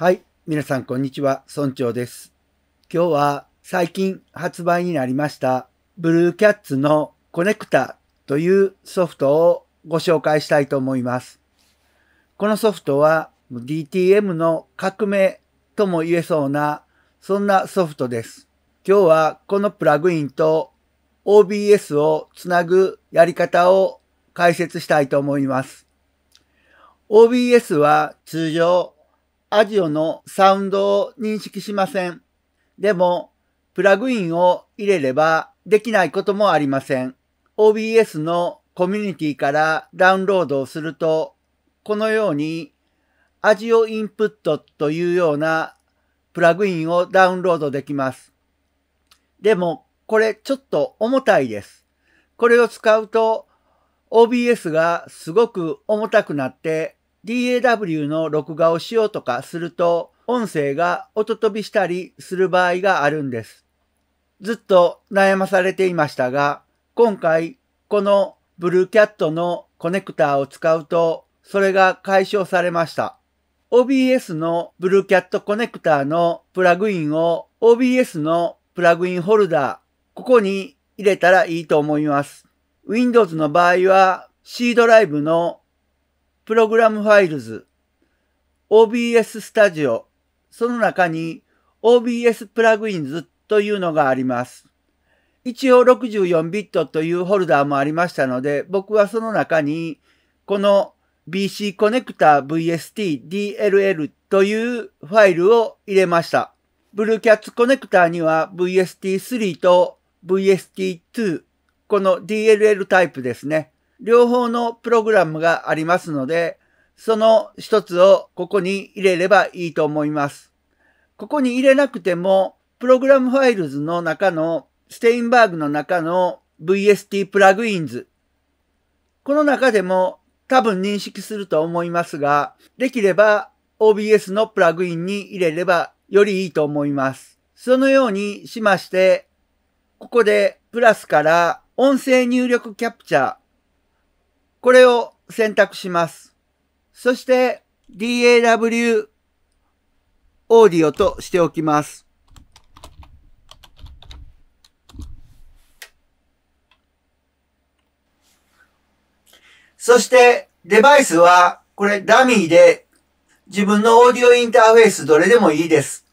はい。皆さん、こんにちは。村長です。今日は最近発売になりました、ブルーキャッツのコネクタというソフトをご紹介したいと思います。このソフトは DTM の革命とも言えそうな、そんなソフトです。今日はこのプラグインと OBS をつなぐやり方を解説したいと思います。OBS は通常アジオのサウンドを認識しません。でも、プラグインを入れればできないこともありません。OBS のコミュニティからダウンロードをすると、このようにアジオインプットというようなプラグインをダウンロードできます。でも、これちょっと重たいです。これを使うと OBS がすごく重たくなって DAW の録画をしようとかすると、音声が音飛びしたりする場合があるんです。ずっと悩まされていましたが、今回、このブルーキャットのコネクターを使うと、それが解消されました。OBS のブルーキャットコネクターのプラグインを OBS のプラグインホルダー、ここに入れたらいいと思います。Windows の場合は C ドライブのプログラムファイルズ、OBS スタジオ、その中に OBS プラグインズというのがあります。一応64ビットというホルダーもありましたので、僕はその中にこの BC コネクタ VSTDLL というファイルを入れました。ブルーキャッツコネクタには VST3 と VST2、この DLL タイプですね。両方のプログラムがありますので、その一つをここに入れればいいと思います。ここに入れなくても、プログラムファイルズの中の、ステインバーグの中の VST プラグインズ。この中でも多分認識すると思いますが、できれば OBS のプラグインに入れればよりいいと思います。そのようにしまして、ここでプラスから音声入力キャプチャーこれを選択します。そして DAW オーディオとしておきます。そしてデバイスはこれダミーで自分のオーディオインターフェースどれでもいいです。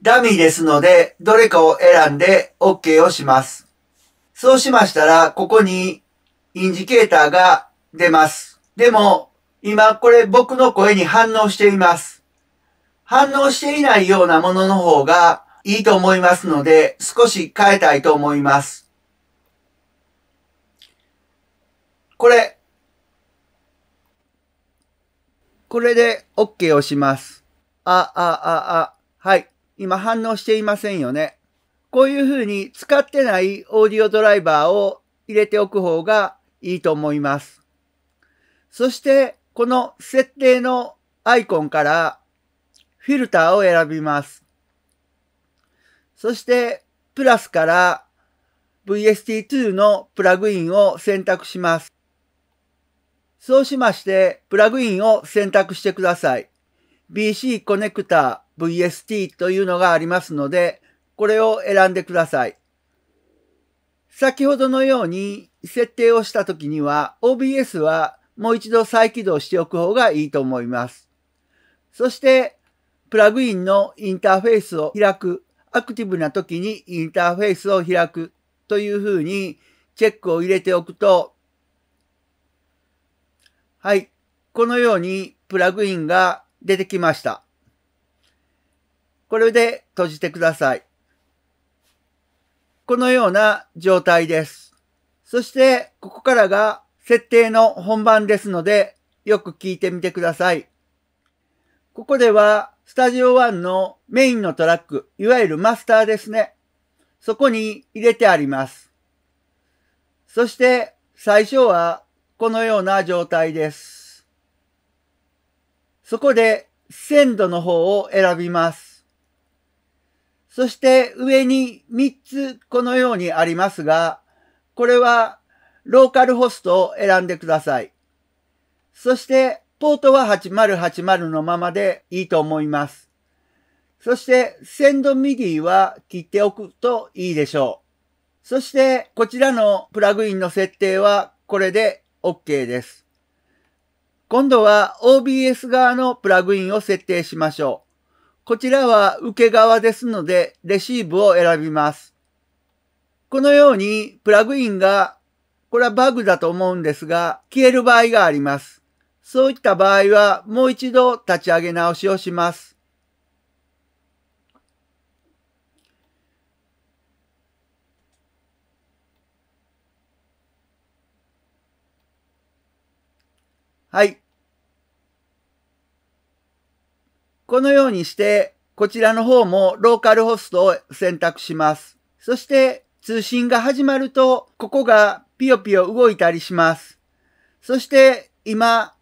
ダミーですので、どれかを選んで OK をします。そうしましたら、ここにインジケーターが出ます。でも、今これ僕の声に反応しています。反応していないようなものの方がいいと思いますので、少し変えたいと思います。これ。これで OK をします。あ、あ、あ、あ。はい。今反応していませんよね。こういうふうに使ってないオーディオドライバーを入れておく方がいいと思います。そして、この設定のアイコンからフィルターを選びます。そして、プラスから VST2 のプラグインを選択します。そうしまして、プラグインを選択してください。BC コネクタ VST というのがありますので、これを選んでください。先ほどのように設定をしたときには OBS はもう一度再起動しておく方がいいと思います。そしてプラグインのインターフェースを開く、アクティブなときにインターフェースを開くというふうにチェックを入れておくと、はい、このようにプラグインが出てきました。これで閉じてください。このような状態です。そして、ここからが設定の本番ですので、よく聞いてみてください。ここでは、スタジオ one のメインのトラック、いわゆるマスターですね。そこに入れてあります。そして、最初はこのような状態です。そこで、鮮度の方を選びます。そして上に3つこのようにありますが、これはローカルホストを選んでください。そしてポートは8080のままでいいと思います。そしてセンドミディは切っておくといいでしょう。そしてこちらのプラグインの設定はこれで OK です。今度は OBS 側のプラグインを設定しましょう。こちらは受け側ですので、レシーブを選びます。このように、プラグインが、これはバグだと思うんですが、消える場合があります。そういった場合は、もう一度立ち上げ直しをします。はい。このようにして、こちらの方もローカルホストを選択します。そして通信が始まると、ここがピヨピヨ動いたりします。そして今、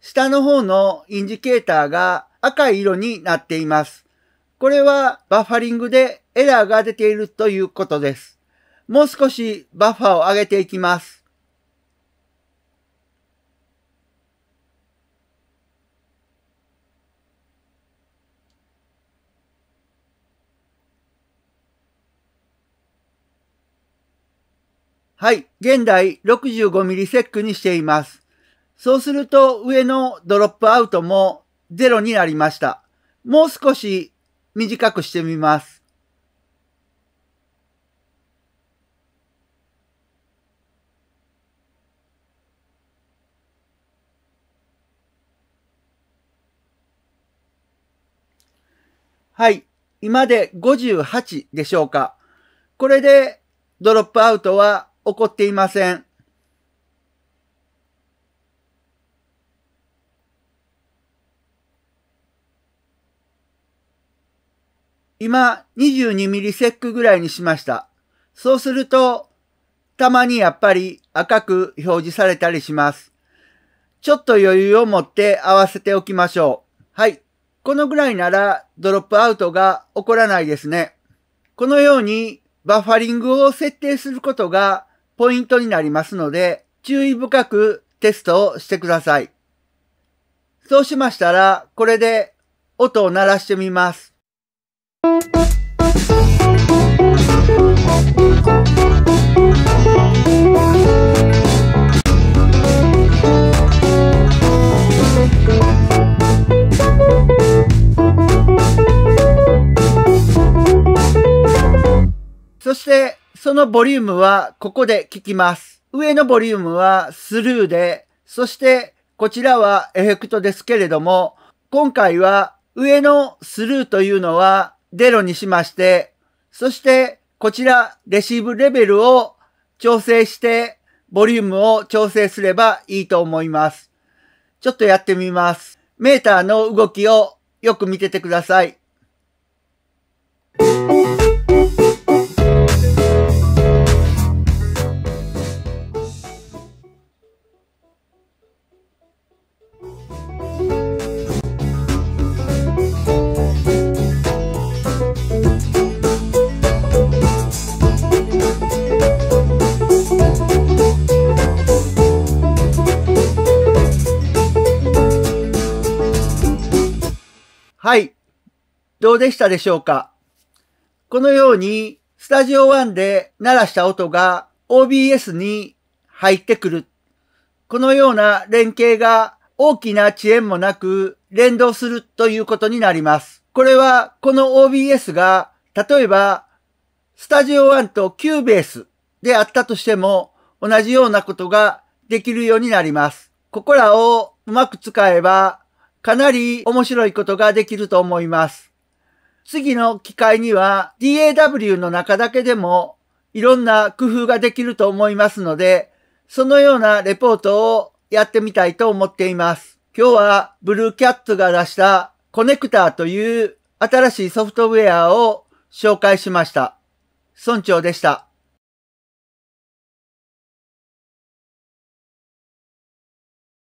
下の方のインジケーターが赤い色になっています。これはバッファリングでエラーが出ているということです。もう少しバッファを上げていきます。はい、現代6 5 m s セックにしています。そうすると上のドロップアウトも0になりました。もう少し短くしてみます。はい。今で58でしょうか。これでドロップアウトは起こっていません。今、22ミリセックぐらいにしました。そうすると、たまにやっぱり赤く表示されたりします。ちょっと余裕を持って合わせておきましょう。はい。このぐらいならドロップアウトが起こらないですね。このようにバッファリングを設定することがポイントになりますので、注意深くテストをしてください。そうしましたら、これで音を鳴らしてみます。そして、そのボリュームはここで聞きます。上のボリュームはスルーで、そしてこちらはエフェクトですけれども、今回は上のスルーというのはゼロにしまして、そしてこちらレシーブレベルを調整して、ボリュームを調整すればいいと思います。ちょっとやってみます。メーターの動きをよく見ててください。どうでしたでしょうかこのように、スタジオ1で鳴らした音が OBS に入ってくる。このような連携が大きな遅延もなく連動するということになります。これはこの OBS が例えばスタジオ1と Q u b a s e であったとしても同じようなことができるようになります。ここらをうまく使えばかなり面白いことができると思います。次の機会には DAW の中だけでもいろんな工夫ができると思いますので、そのようなレポートをやってみたいと思っています。今日はブルーキャットが出したコネクターという新しいソフトウェアを紹介しました。村長でした。